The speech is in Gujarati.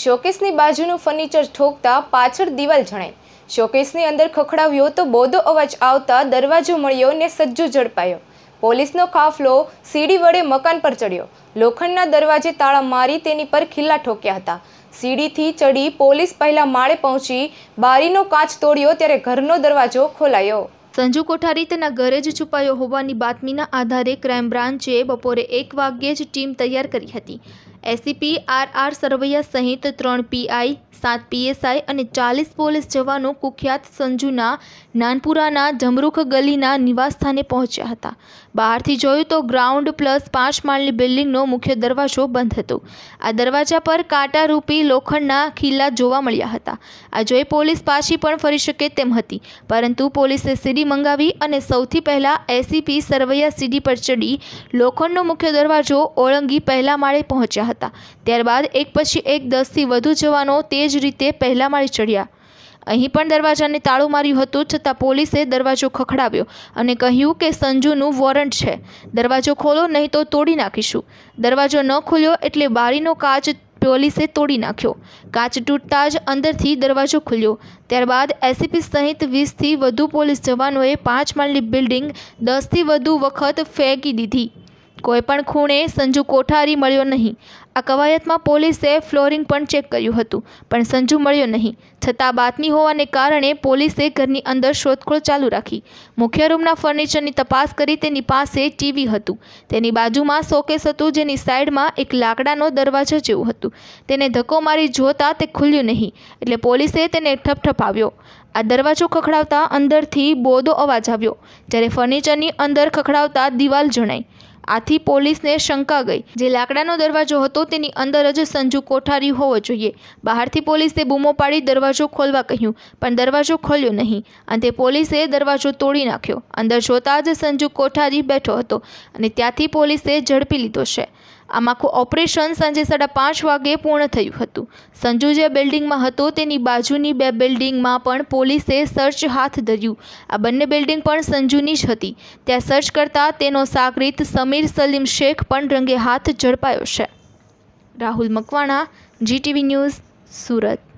શોકેસની બાજુનું ફર્નિચર ઠોકતા પાછળ દિવાલ જણાય શોકેસની અંદર ખખડાવ્યો તો બોધો અવાજ આવતા દરવાજો મળ્યો ને સજ્જો ઝડપાયો પોલીસનો કાફલો સીડી વડે મકાન પર ચડ્યો લોખંડના દરવાજે તાળા મારી તેની પર ખિલ્લા ઠોક્યા હતા સીડીથી ચડી પોલીસ પહેલા માળે પહોંચી બારીનો કાચ તોડ્યો ત્યારે ઘરનો દરવાજો ખોલાયો સંજુ કોઠારી તેના ઘરે જ છુપાયો હોવાની બાતમીના આધારે ક્રાઇમ બ્રાન્ચે બપોરે એક વાગ્યે જ ટીમ તૈયાર કરી હતી એસીપી આર આર સરવૈયા સહિત ત્રણ પીઆઈ સાત પીએસઆઈ અને ચાલીસ પોલીસ જવાનો કુખ્યાત સંજુના નાનપુરાના જમરૂખ ગલીના નિવાસસ્થાને પહોંચ્યા હતા બહારથી જોયું તો ગ્રાઉન્ડ પ્લસ પાંચ માળની બિલ્ડિંગનો મુખ્ય દરવાજો બંધ હતો આ દરવાજા પર કાંટારૂપી લોખંડના ખીલા જોવા મળ્યા હતા આ જોઈ પોલીસ પાછી પણ ફરી શકે તેમ હતી પરંતુ પોલીસે સીડી મંગાવી અને સૌથી પહેલાં એસીપી સરવૈયા સીડી પર ચડી લોખંડનો મુખ્ય દરવાજો ઓળંગી પહેલા માળે પહોંચ્યા હતા ત્યારબાદ એક પછી એક દસથી વધુ જવાનો તે જ રીતે પહેલાં માળી ચડ્યા અહીં પણ દરવાજાને તાળું માર્યું હતું છતાં પોલીસે દરવાજો ખખડાવ્યો અને કહ્યું કે સંજુનું વોરંટ છે દરવાજો ખોલો નહીં તો તોડી નાખીશું દરવાજો ન ખુલ્યો એટલે બારીનો કાચ પોલીસે તોડી નાખ્યો કાચ તૂટતા જ અંદરથી દરવાજો ખુલ્યો ત્યારબાદ એસીપી સહિત વીસથી વધુ પોલીસ જવાનોએ પાંચ માળની બિલ્ડિંગ દસથી વધુ વખત ફેંકી દીધી કોઈપણ ખૂણે સંજુ કોઠારી મળ્યો નહીં આ કવાયતમાં પોલીસે ફ્લોરિંગ પણ ચેક કર્યું હતું પણ સંજુ મળ્યો નહીં છતાં બાતમી હોવાને કારણે પોલીસે ઘરની અંદર શોધખોળ ચાલુ રાખી મુખ્ય રૂમના ફર્નિચરની તપાસ કરી તેની પાસે ટીવી હતું તેની બાજુમાં શોકેસ હતું જેની સાઈડમાં એક લાકડાનો દરવાજો જેવું હતું તેને ધક્કો મારી જોતાં તે ખુલ્યું નહીં એટલે પોલીસે તેને ઠપઠપાવ્યો આ દરવાજો ખખડાવતા અંદરથી બોદો અવાજ આવ્યો જ્યારે ફર્નિચરની અંદર ખખડાવતા દિવાલ જણાઈ આથી પોલીસને શંકા ગઈ જે લાકડાનો દરવાજો હતો તેની અંદર જ સંજુ કોઠારી હોવો જોઈએ બહારથી પોલીસે બૂમો પાડી દરવાજો ખોલવા કહ્યું પણ દરવાજો ખોલ્યો નહીં અને તે પોલીસે દરવાજો તોડી નાખ્યો અંદર જોતા જ સંજુ કોઠારી બેઠો હતો અને ત્યાંથી પોલીસે ઝડપી લીધો છે આ આખું ઓપરેશન સાંજે સાડા પાંચ વાગે પૂર્ણ થયું હતું સંજુ જે બિલ્ડિંગમાં હતો તેની બાજુની બે બિલ્ડિંગમાં પણ પોલીસે સર્ચ હાથ ધર્યું આ બંને બિલ્ડિંગ પણ સંજુની જ હતી ત્યાં સર્ચ કરતાં તેનો સાગરીત સમીર સલીમ શેખ પણ રંગે હાથ ઝડપાયો છે રાહુલ મકવાણા જીટીવી ન્યૂઝ સુરત